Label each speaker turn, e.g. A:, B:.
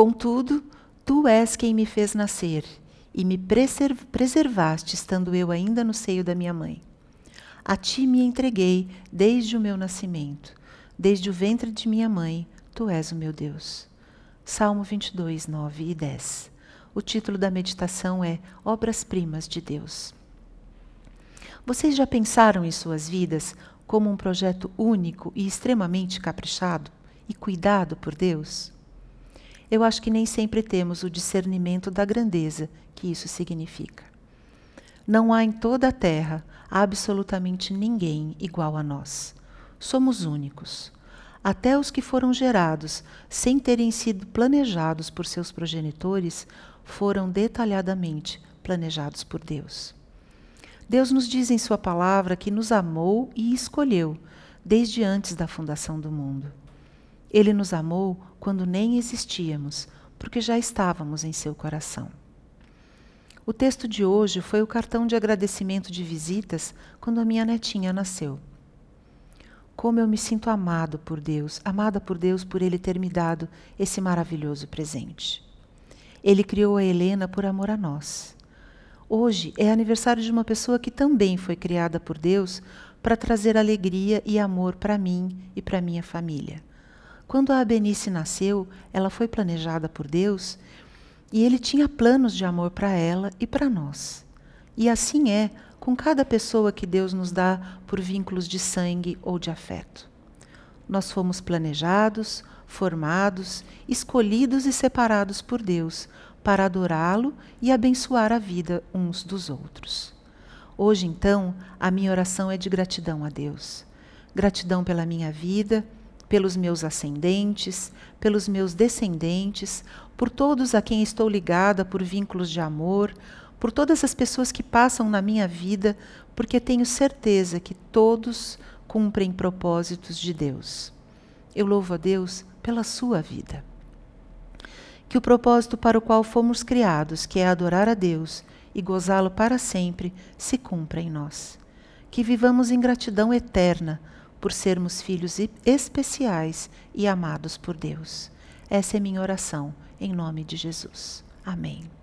A: Contudo, tu és quem me fez nascer e me preservaste estando eu ainda no seio da minha mãe. A ti me entreguei desde o meu nascimento, desde o ventre de minha mãe, tu és o meu Deus. Salmo 22, 9 e 10. O título da meditação é Obras-Primas de Deus. Vocês já pensaram em suas vidas como um projeto único e extremamente caprichado e cuidado por Deus? eu acho que nem sempre temos o discernimento da grandeza que isso significa. Não há em toda a Terra absolutamente ninguém igual a nós. Somos únicos. Até os que foram gerados sem terem sido planejados por seus progenitores foram detalhadamente planejados por Deus. Deus nos diz em Sua palavra que nos amou e escolheu desde antes da fundação do mundo. Ele nos amou quando nem existíamos, porque já estávamos em seu coração. O texto de hoje foi o cartão de agradecimento de visitas quando a minha netinha nasceu. Como eu me sinto amado por Deus, amada por Deus por Ele ter me dado esse maravilhoso presente. Ele criou a Helena por amor a nós. Hoje é aniversário de uma pessoa que também foi criada por Deus para trazer alegria e amor para mim e para minha família. Quando a Benice nasceu, ela foi planejada por Deus e ele tinha planos de amor para ela e para nós. E assim é com cada pessoa que Deus nos dá por vínculos de sangue ou de afeto. Nós fomos planejados, formados, escolhidos e separados por Deus para adorá-lo e abençoar a vida uns dos outros. Hoje, então, a minha oração é de gratidão a Deus. Gratidão pela minha vida pelos meus ascendentes, pelos meus descendentes, por todos a quem estou ligada por vínculos de amor, por todas as pessoas que passam na minha vida, porque tenho certeza que todos cumprem propósitos de Deus. Eu louvo a Deus pela sua vida. Que o propósito para o qual fomos criados, que é adorar a Deus e gozá-lo para sempre, se cumpra em nós. Que vivamos em gratidão eterna por sermos filhos especiais e amados por Deus. Essa é minha oração, em nome de Jesus. Amém.